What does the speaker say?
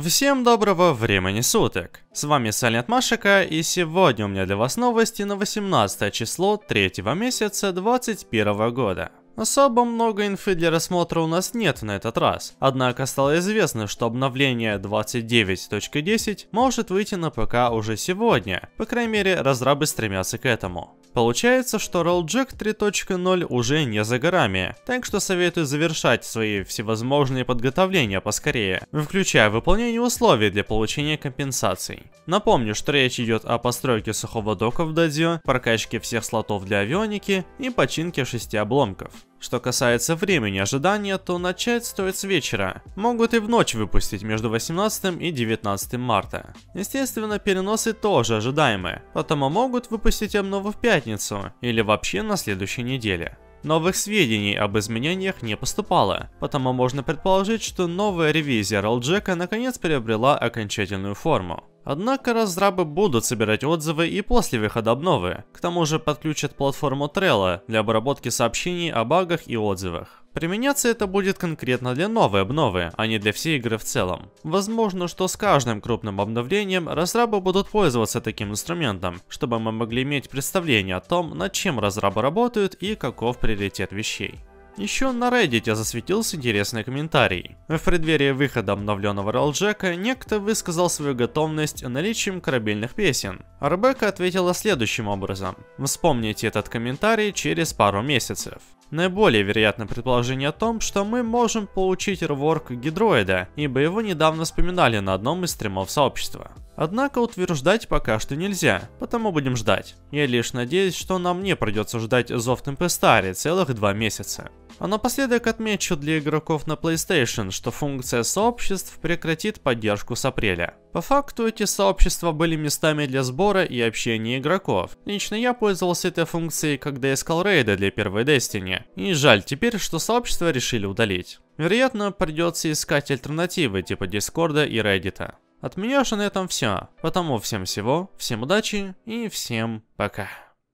Всем доброго времени суток! С вами Салент Машика, и сегодня у меня для вас новости на 18 число 3 месяца 2021 года. Особо много инфы для рассмотра у нас нет на этот раз, однако стало известно, что обновление 29.10 может выйти на ПК уже сегодня, по крайней мере разрабы стремятся к этому. Получается, что Rolljack 3.0 уже не за горами, так что советую завершать свои всевозможные подготовления поскорее, включая выполнение условий для получения компенсаций. Напомню, что речь идет о постройке сухого дока в Дадзио, прокачке всех слотов для авионики и починке шести обломков. Что касается времени ожидания, то начать стоит с вечера. Могут и в ночь выпустить между 18 и 19 марта. Естественно, переносы тоже ожидаемы, потому могут выпустить обнову в пятницу или вообще на следующей неделе. Новых сведений об изменениях не поступало, потому можно предположить, что новая ревизия Ролджека наконец приобрела окончательную форму. Однако разрабы будут собирать отзывы и после выхода обновы. К тому же подключат платформу Trello для обработки сообщений о багах и отзывах. Применяться это будет конкретно для новой обновы, а не для всей игры в целом. Возможно, что с каждым крупным обновлением разрабы будут пользоваться таким инструментом, чтобы мы могли иметь представление о том, над чем разрабы работают и каков приоритет вещей. Еще на Reddit засветился интересный комментарий. В преддверии выхода обновленного Ралджека некто высказал свою готовность наличием корабельных песен. Ребекка ответила следующим образом. Вспомните этот комментарий через пару месяцев. Наиболее вероятное предположение о том, что мы можем получить реворк гидроида, ибо его недавно вспоминали на одном из стримов сообщества. Однако утверждать пока что нельзя, потому будем ждать. Я лишь надеюсь, что нам не придется ждать Зов Темпестари целых два месяца. А напоследок отмечу для игроков на PlayStation, что функция сообществ прекратит поддержку с апреля. По факту эти сообщества были местами для сбора и общения игроков. Лично я пользовался этой функцией, когда искал рейды для первой Destiny. И жаль теперь, что сообщества решили удалить. Вероятно, придется искать альтернативы типа Дискорда и Reddit. От меня же на этом все. Потому всем всего, всем удачи и всем пока.